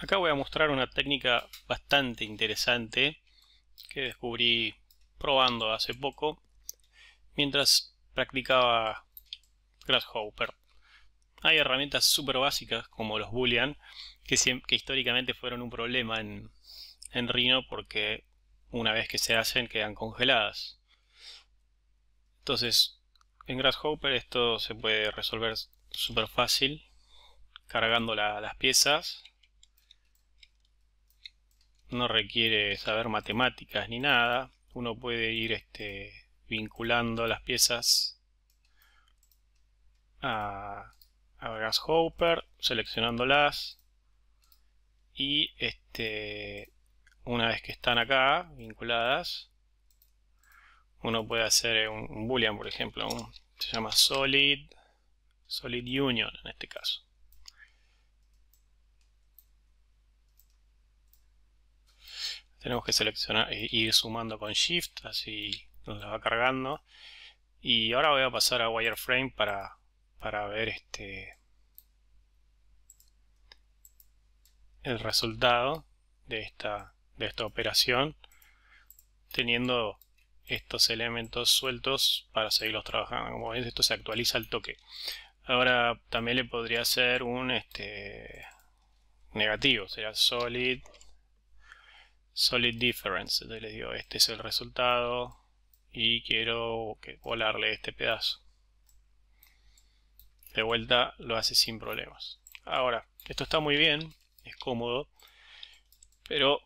Acá voy a mostrar una técnica bastante interesante que descubrí probando hace poco mientras practicaba Grasshopper. Hay herramientas súper básicas como los boolean que, históricamente fueron un problema en, Rhino porque una vez que se hacen quedan congeladas. Entonces en Grasshopper esto se puede resolver súper fácil cargando las piezas no requiere saber matemáticas ni nada. Uno puede ir este, vinculando las piezas a, a seleccionándolas y este, una vez que están acá vinculadas, uno puede hacer un, boolean, por ejemplo, se llama solid, solid union en este caso. tenemos que seleccionar e ir sumando con Shift, así nos la va cargando. Y ahora voy a pasar a wireframe para, ver este el resultado de esta, de esta operación teniendo estos elementos sueltos para seguirlos trabajando. Como ven, esto se actualiza al toque. Ahora también le podría hacer un este, negativo, sería solid solid difference. Entonces les digo, este es el resultado y quiero volarle este pedazo. De vuelta lo hace sin problemas. Ahora, esto está muy bien, es cómodo, pero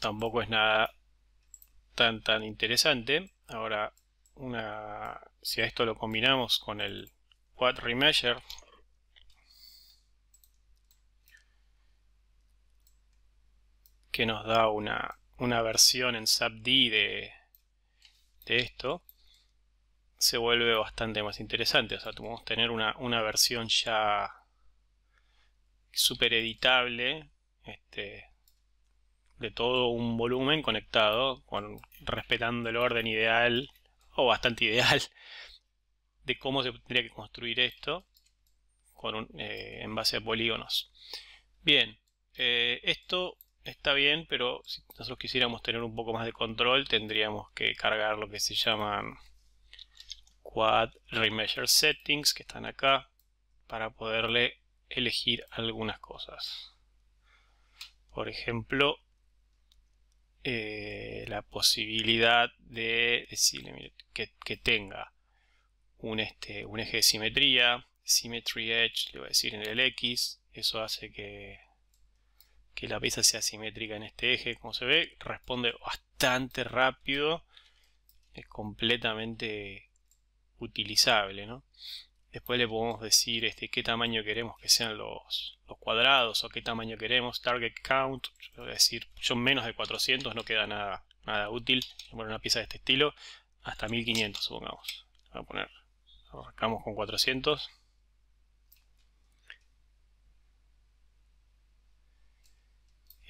tampoco es nada tan tan interesante. Ahora, una, si a esto lo combinamos con el Quad Remeasure, que nos da una, versión en SAPD de, de esto, se vuelve bastante más interesante. O sea, podemos tener una, versión ya super editable este, de todo un volumen conectado, con, respetando el orden ideal o bastante ideal de cómo se tendría que construir esto eh, en base a polígonos. Bien, eh, esto está bien, pero si nosotros quisiéramos tener un poco más de control, tendríamos que cargar lo que se llaman Quad Remeasure Settings, que están acá, para poderle elegir algunas cosas. Por ejemplo, eh, la posibilidad de decirle que, tenga un, este, un eje de simetría, Symmetry Edge, le voy a decir en el X, eso hace que que la pieza sea simétrica en este eje. Como se ve, responde bastante rápido. Es completamente utilizable, Después le podemos decir este, qué tamaño queremos que sean los, los, cuadrados o qué tamaño queremos. Target count, yo decir, son menos de 400 no queda nada, nada útil. Bueno, una pieza de este estilo, hasta 1500 supongamos. vamos a poner, arrancamos con 400.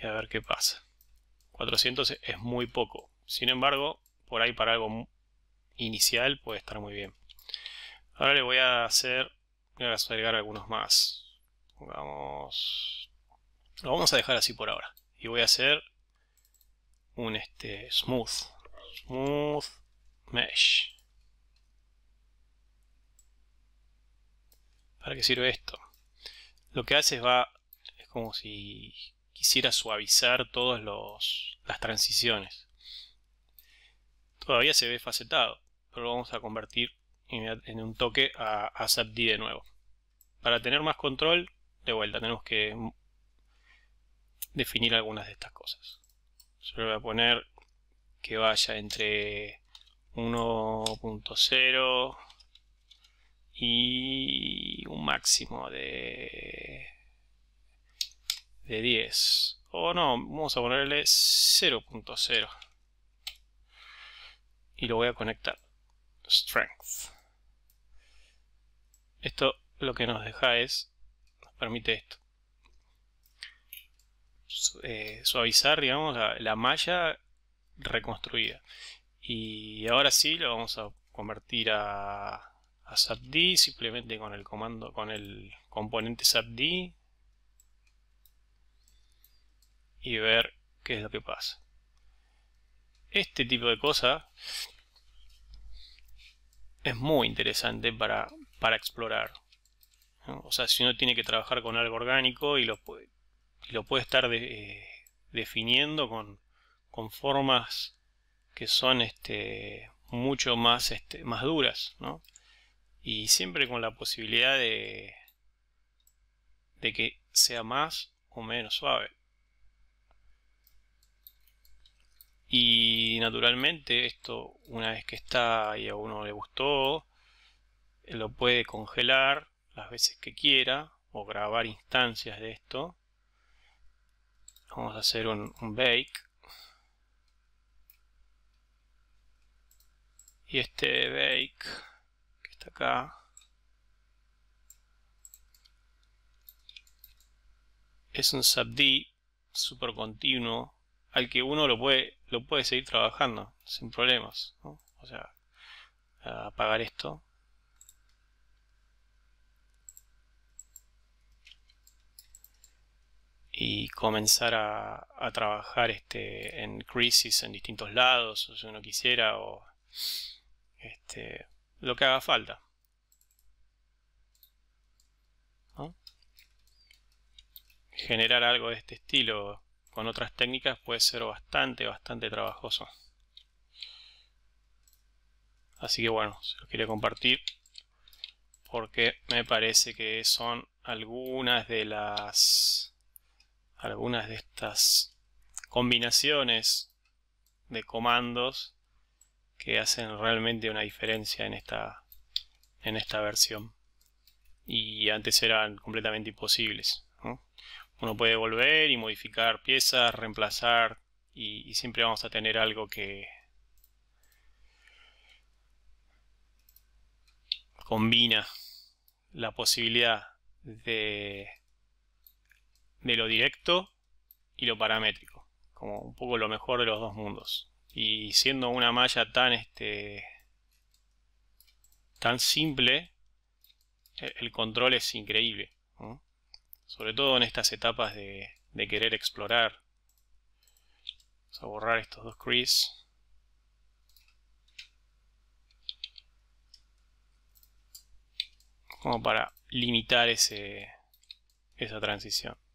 a ver qué pasa. 400 es muy poco. Sin embargo, por ahí para algo inicial puede estar muy bien. Ahora le voy a hacer, voy a agregar algunos más. Vamos, lo vamos a dejar así por ahora. Y voy a hacer un este smooth, smooth mesh. ¿Para qué sirve esto? Lo que hace es va, es como si quisiera suavizar todas las transiciones. Todavía se ve facetado, pero lo vamos a convertir en un toque a, a de nuevo. Para tener más control, de vuelta, tenemos que definir algunas de estas cosas. Yo le voy a poner que vaya entre 1.0 y un máximo de de 10. O no, vamos a ponerle 0.0. Y lo voy a conectar. Strength. Esto lo que nos deja es, nos permite esto. Eh, suavizar, digamos, la, malla reconstruida. Y ahora sí lo vamos a convertir a, a subd simplemente con el comando, con el componente SAPD y ver qué es lo que pasa. Este tipo de cosas es muy interesante para, para explorar. O sea, si uno tiene que trabajar con algo orgánico y lo puede, lo puede estar eh, definiendo con, formas que son este, mucho más, este, más duras, Y siempre con la posibilidad de, de que sea más o menos suave. Y naturalmente esto una vez que está y a uno le gustó, lo puede congelar las veces que quiera o grabar instancias de esto. Vamos a hacer un, bake. Y este bake que está acá. Es un subd super continuo al que uno lo puede lo puede seguir trabajando sin problemas. O sea, apagar esto. Y comenzar a, trabajar este, en crisis en distintos lados, o si uno quisiera, o este, lo que haga falta. Generar algo de este estilo con otras técnicas puede ser bastante, bastante trabajoso. Así que bueno, se los quería compartir porque me parece que son algunas de las algunas de estas combinaciones de comandos que hacen realmente una diferencia en esta en esta versión y antes eran completamente imposibles uno puede volver y modificar piezas, reemplazar y, siempre vamos a tener algo que combina la posibilidad de, de lo directo y lo paramétrico, como un poco lo mejor de los dos mundos. Y siendo una malla tan este tan simple, e, el, control es increíble sobre todo en estas etapas de, querer explorar. Vamos a borrar estos dos crees Como para limitar ese, esa transición.